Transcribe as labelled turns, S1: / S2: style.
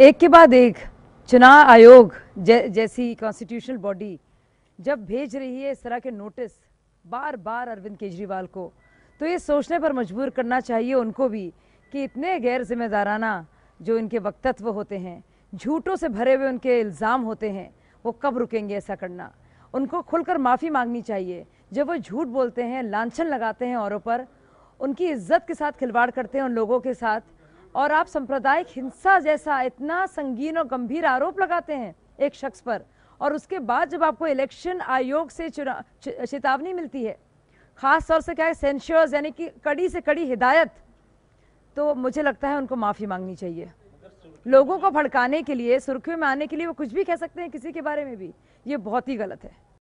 S1: एक के बाद एक चुनाव आयोग जै, जैसी कॉन्स्टिट्यूशनल बॉडी जब भेज रही है इस तरह के नोटिस बार बार अरविंद केजरीवाल को तो ये सोचने पर मजबूर करना चाहिए उनको भी कि इतने गैर जिम्मेदाराना जो इनके वक्तत्व होते हैं झूठों से भरे हुए उनके इल्ज़ाम होते हैं वो कब रुकेंगे ऐसा करना उनको खुलकर माफ़ी मांगनी चाहिए जब वो झूठ बोलते हैं लांछन लगाते हैं औरों पर उनकी इज्जत के साथ खिलवाड़ करते हैं उन लोगों के साथ और आप सांप्रदायिक हिंसा जैसा इतना संगीन और गंभीर आरोप लगाते हैं एक शख्स पर और उसके बाद जब आपको इलेक्शन आयोग से चेतावनी मिलती है खास तौर से क्या है सेंश्योर्स यानी कि कड़ी से कड़ी हिदायत तो मुझे लगता है उनको माफ़ी मांगनी चाहिए लोगों को भड़काने के लिए सुर्खियों में आने के लिए वो कुछ भी कह सकते हैं किसी के बारे में भी ये बहुत ही गलत है